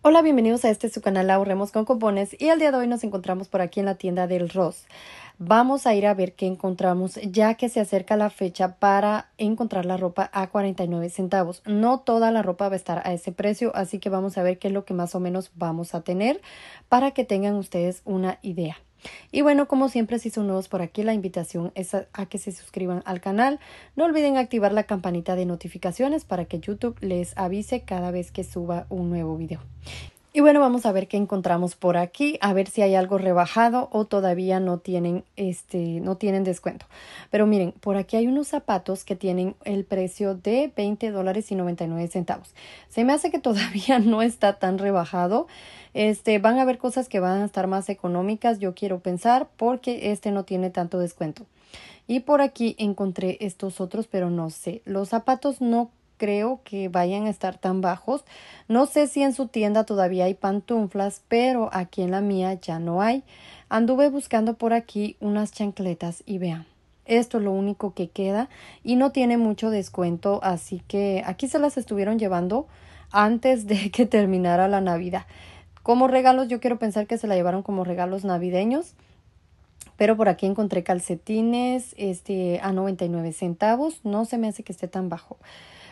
Hola, bienvenidos a este su canal Ahorremos con Cupones y el día de hoy nos encontramos por aquí en la tienda del Ross. Vamos a ir a ver qué encontramos ya que se acerca la fecha para encontrar la ropa a 49 centavos. No toda la ropa va a estar a ese precio, así que vamos a ver qué es lo que más o menos vamos a tener para que tengan ustedes una idea. Y bueno, como siempre, si son nuevos por aquí, la invitación es a, que se suscriban al canal. No olviden activar la campanita de notificaciones para que YouTube les avise cada vez que suba un nuevo video. Y bueno, vamos a ver qué encontramos por aquí, a ver si hay algo rebajado o todavía no tienen este no tienen descuento. Pero miren, por aquí hay unos zapatos que tienen el precio de $20.99. y centavos. Se me hace que todavía no está tan rebajado. Este, van a haber cosas que van a estar más económicas, yo quiero pensar, porque este no tiene tanto descuento. Y por aquí encontré estos otros, pero no sé. Los zapatos no creo que vayan a estar tan bajos. No sé si en su tienda todavía hay pantuflas, pero aquí en la mía ya no hay. Anduve buscando por aquí unas chancletas y vean. Esto es lo único que queda y no tiene mucho descuento, así que aquí se las estuvieron llevando antes de que terminara la Navidad. Como regalos, yo quiero pensar que se la llevaron como regalos navideños pero por aquí encontré calcetines este a 99 centavos no se me hace que esté tan bajo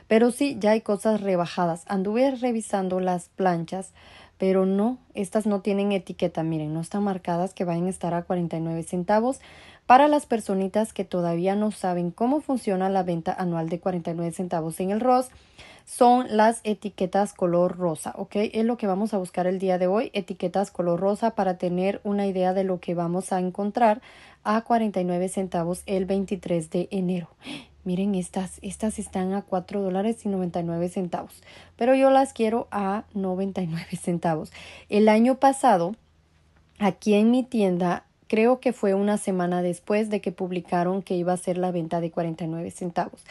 pero sí, ya hay cosas rebajadas. Anduve revisando las planchas, pero no, estas no tienen etiqueta, miren, no están marcadas que vayan a estar a 49 centavos. Para las personitas que todavía no saben cómo funciona la venta anual de 49 centavos en el ROS, son las etiquetas color rosa, ¿ok? Es lo que vamos a buscar el día de hoy, etiquetas color rosa para tener una idea de lo que vamos a encontrar a 49 centavos el 23 de enero. Miren estas, estas están a 4 dólares y 99 centavos, pero yo las quiero a 99 centavos. El año pasado, aquí en mi tienda, creo que fue una semana después de que publicaron que iba a ser la venta de 49 centavos.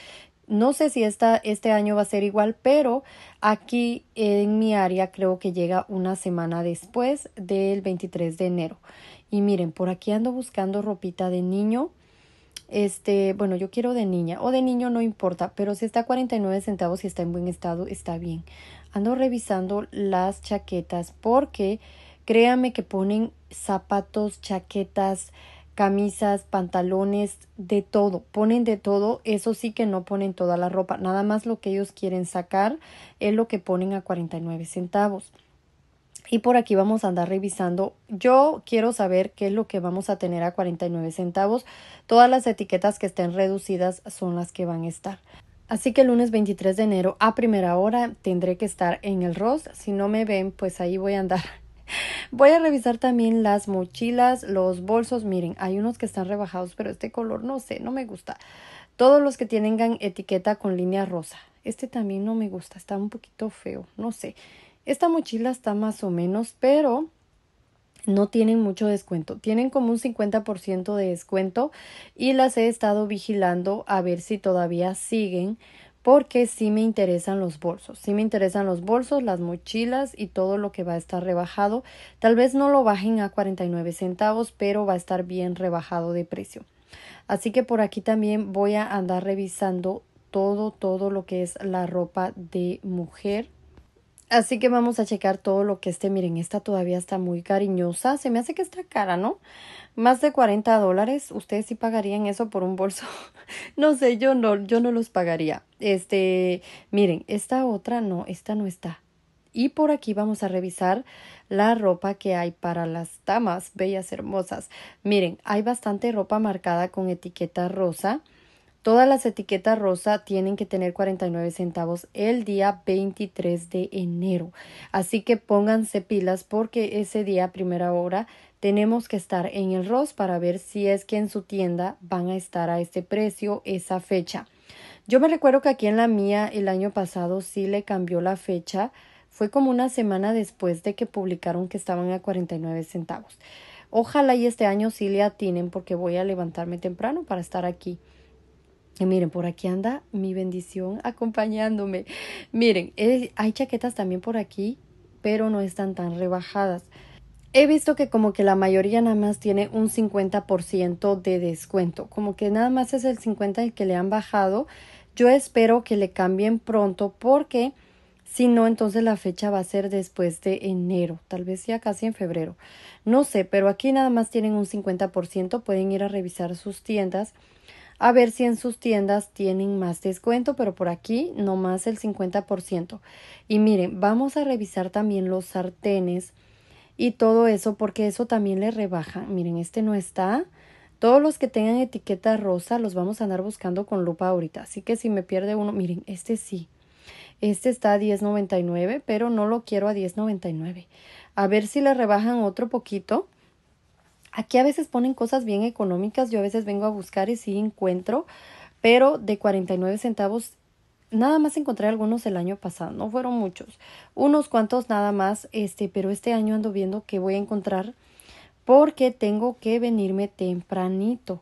No sé si este año va a ser igual, pero aquí en mi área creo que llega una semana después del 23 de enero. Y miren, por aquí ando buscando ropita de niño este, bueno, yo quiero de niña o de niño no importa, pero si está a 49 centavos y está en buen estado, está bien. Ando revisando las chaquetas porque créame que ponen zapatos, chaquetas, camisas, pantalones, de todo, ponen de todo, eso sí que no ponen toda la ropa, nada más lo que ellos quieren sacar es lo que ponen a 49 centavos. Y por aquí vamos a andar revisando. Yo quiero saber qué es lo que vamos a tener a 49 centavos. Todas las etiquetas que estén reducidas son las que van a estar. Así que el lunes 23 de enero a primera hora tendré que estar en el ROS. Si no me ven, pues ahí voy a andar. Voy a revisar también las mochilas, los bolsos. Miren, hay unos que están rebajados, pero este color no sé, no me gusta. Todos los que tengan etiqueta con línea rosa. Este también no me gusta, está un poquito feo, no sé. Esta mochila está más o menos, pero no tienen mucho descuento. Tienen como un 50% de descuento y las he estado vigilando a ver si todavía siguen porque sí me interesan los bolsos, sí me interesan los bolsos, las mochilas y todo lo que va a estar rebajado. Tal vez no lo bajen a 49 centavos, pero va a estar bien rebajado de precio. Así que por aquí también voy a andar revisando todo, todo lo que es la ropa de mujer Así que vamos a checar todo lo que esté, Miren, esta todavía está muy cariñosa. Se me hace que está cara, ¿no? Más de 40 dólares. Ustedes sí pagarían eso por un bolso. no sé, yo no, yo no los pagaría. Este, miren, esta otra no, esta no está. Y por aquí vamos a revisar la ropa que hay para las damas bellas hermosas. Miren, hay bastante ropa marcada con etiqueta rosa. Todas las etiquetas rosa tienen que tener 49 centavos el día 23 de enero. Así que pónganse pilas porque ese día, primera hora, tenemos que estar en el Ross para ver si es que en su tienda van a estar a este precio esa fecha. Yo me recuerdo que aquí en la mía el año pasado sí le cambió la fecha. Fue como una semana después de que publicaron que estaban a 49 centavos. Ojalá y este año sí le atinen porque voy a levantarme temprano para estar aquí y miren, por aquí anda mi bendición acompañándome. Miren, hay chaquetas también por aquí, pero no están tan rebajadas. He visto que como que la mayoría nada más tiene un 50% de descuento, como que nada más es el 50 el que le han bajado. Yo espero que le cambien pronto porque si no, entonces la fecha va a ser después de enero, tal vez ya casi en febrero. No sé, pero aquí nada más tienen un 50%, pueden ir a revisar sus tiendas a ver si en sus tiendas tienen más descuento, pero por aquí no más el 50%. Y miren, vamos a revisar también los sartenes y todo eso porque eso también le rebaja. Miren, este no está. Todos los que tengan etiqueta rosa los vamos a andar buscando con lupa ahorita. Así que si me pierde uno, miren, este sí. Este está a 10.99, pero no lo quiero a 10.99. A ver si le rebajan otro poquito Aquí a veces ponen cosas bien económicas, yo a veces vengo a buscar y sí encuentro, pero de 49 centavos nada más encontré algunos el año pasado, no fueron muchos, unos cuantos nada más, este, pero este año ando viendo que voy a encontrar porque tengo que venirme tempranito.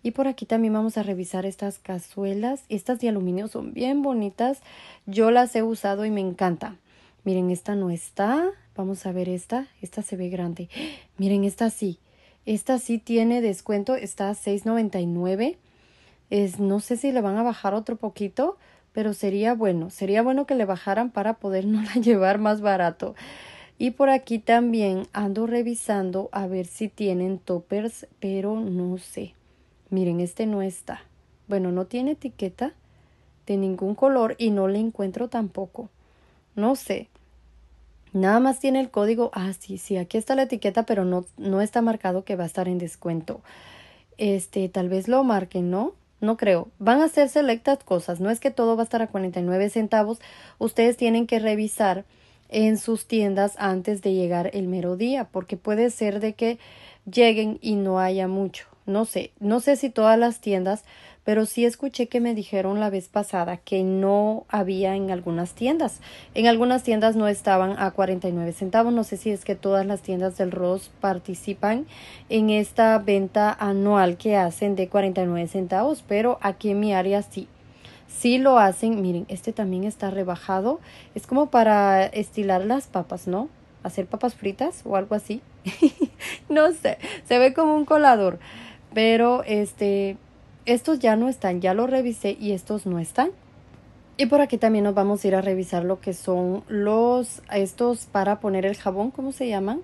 Y por aquí también vamos a revisar estas cazuelas. Estas de aluminio son bien bonitas. Yo las he usado y me encanta. Miren, esta no está. Vamos a ver esta. Esta se ve grande. Miren, esta sí. Esta sí tiene descuento, está a $6.99. Es, no sé si le van a bajar otro poquito, pero sería bueno, sería bueno que le bajaran para la llevar más barato. Y por aquí también ando revisando a ver si tienen toppers, pero no sé. Miren, este no está. Bueno, no tiene etiqueta de ningún color y no le encuentro tampoco. No sé. Nada más tiene el código, ah, sí, sí, aquí está la etiqueta, pero no, no está marcado que va a estar en descuento. Este, tal vez lo marquen, ¿no? No creo. Van a ser selectas cosas. No es que todo va a estar a 49 centavos. Ustedes tienen que revisar en sus tiendas antes de llegar el mero día, porque puede ser de que lleguen y no haya mucho. No sé, no sé si todas las tiendas pero sí escuché que me dijeron la vez pasada que no había en algunas tiendas. En algunas tiendas no estaban a 49 centavos. No sé si es que todas las tiendas del Ross participan en esta venta anual que hacen de 49 centavos, pero aquí en mi área sí. Sí lo hacen. Miren, este también está rebajado. Es como para estilar las papas, ¿no? Hacer papas fritas o algo así. no sé. Se ve como un colador. Pero este estos ya no están, ya los revisé y estos no están. Y por aquí también nos vamos a ir a revisar lo que son los, estos para poner el jabón, ¿cómo se llaman?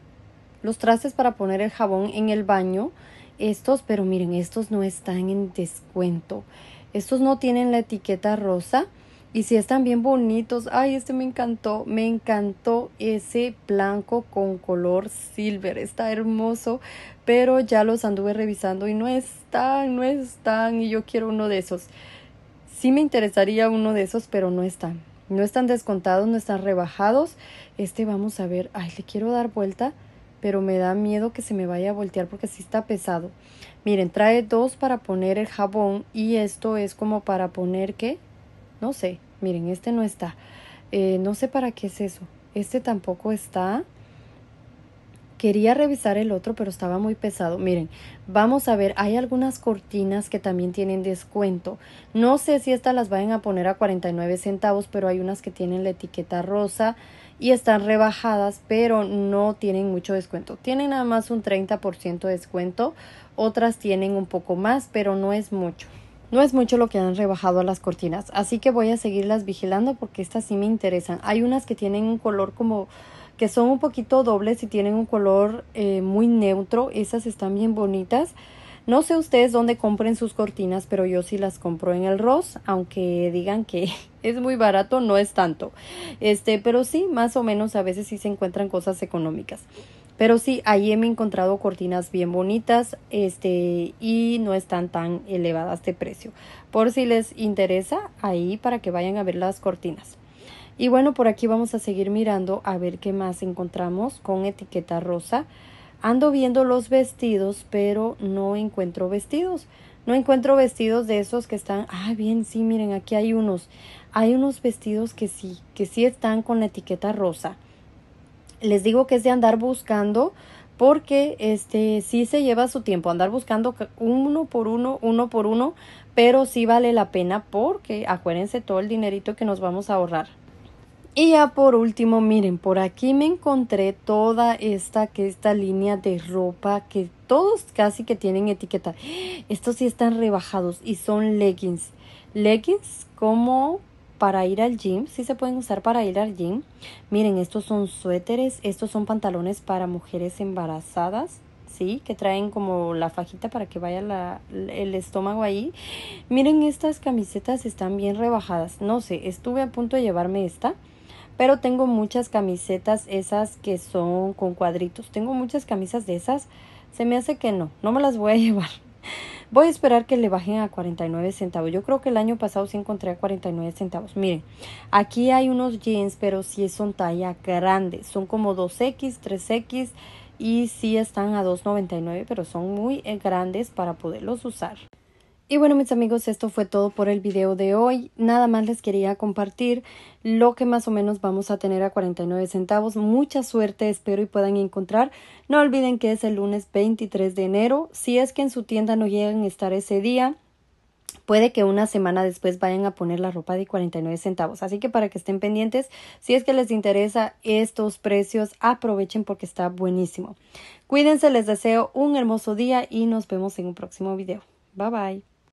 Los trastes para poner el jabón en el baño. Estos, pero miren, estos no están en descuento. Estos no tienen la etiqueta rosa. Y si están bien bonitos. Ay, este me encantó. Me encantó ese blanco con color silver. Está hermoso. Pero ya los anduve revisando y no están, no están. Y yo quiero uno de esos. Sí me interesaría uno de esos, pero no están. No están descontados, no están rebajados. Este vamos a ver. Ay, le quiero dar vuelta. Pero me da miedo que se me vaya a voltear porque sí está pesado. Miren, trae dos para poner el jabón y esto es como para poner que, no sé, Miren, este no está. Eh, no sé para qué es eso. Este tampoco está. Quería revisar el otro, pero estaba muy pesado. Miren, vamos a ver, hay algunas cortinas que también tienen descuento. No sé si estas las vayan a poner a 49 centavos, pero hay unas que tienen la etiqueta rosa y están rebajadas, pero no tienen mucho descuento. Tienen nada más un 30% de descuento, otras tienen un poco más, pero no es mucho. No es mucho lo que han rebajado las cortinas, así que voy a seguirlas vigilando porque estas sí me interesan. Hay unas que tienen un color como que son un poquito dobles y tienen un color eh, muy neutro. Esas están bien bonitas. No sé ustedes dónde compren sus cortinas, pero yo sí las compro en el Ross, aunque digan que es muy barato, no es tanto. Este, pero sí, más o menos a veces sí se encuentran cosas económicas. Pero sí, ahí he encontrado cortinas bien bonitas este, y no están tan elevadas de precio. Por si les interesa, ahí para que vayan a ver las cortinas. Y bueno, por aquí vamos a seguir mirando a ver qué más encontramos con etiqueta rosa. Ando viendo los vestidos, pero no encuentro vestidos. No encuentro vestidos de esos que están... Ah, bien, sí, miren, aquí hay unos. Hay unos vestidos que sí, que sí están con la etiqueta rosa les digo que es de andar buscando porque este sí se lleva su tiempo andar buscando uno por uno, uno por uno, pero sí vale la pena porque acuérdense todo el dinerito que nos vamos a ahorrar. Y ya por último, miren, por aquí me encontré toda esta que esta línea de ropa que todos casi que tienen etiqueta. Estos sí están rebajados y son leggings. Leggings como para ir al gym, sí se pueden usar para ir al gym. Miren, estos son suéteres, estos son pantalones para mujeres embarazadas, ¿sí? Que traen como la fajita para que vaya el estómago ahí. Miren, estas camisetas están bien rebajadas. No sé, estuve a punto de llevarme esta. Pero tengo muchas camisetas esas que son con cuadritos. Tengo muchas camisas de esas. Se me hace que no, no me las voy a llevar. Voy a esperar que le bajen a 49 centavos. Yo creo que el año pasado sí encontré a 49 centavos. Miren, aquí hay unos jeans, pero sí son talla grande. Son como 2X, 3X y sí están a 2.99, pero son muy eh, grandes para poderlos usar. Y bueno mis amigos, esto fue todo por el video de hoy. Nada más les quería compartir lo que más o menos vamos a tener a 49 centavos. Mucha suerte, espero y puedan encontrar. No olviden que es el lunes 23 de enero. Si es que en su tienda no llegan a estar ese día, puede que una semana después vayan a poner la ropa de 49 centavos. Así que para que estén pendientes, si es que les interesa estos precios, aprovechen porque está buenísimo. Cuídense, les deseo un hermoso día y nos vemos en un próximo video. Bye bye.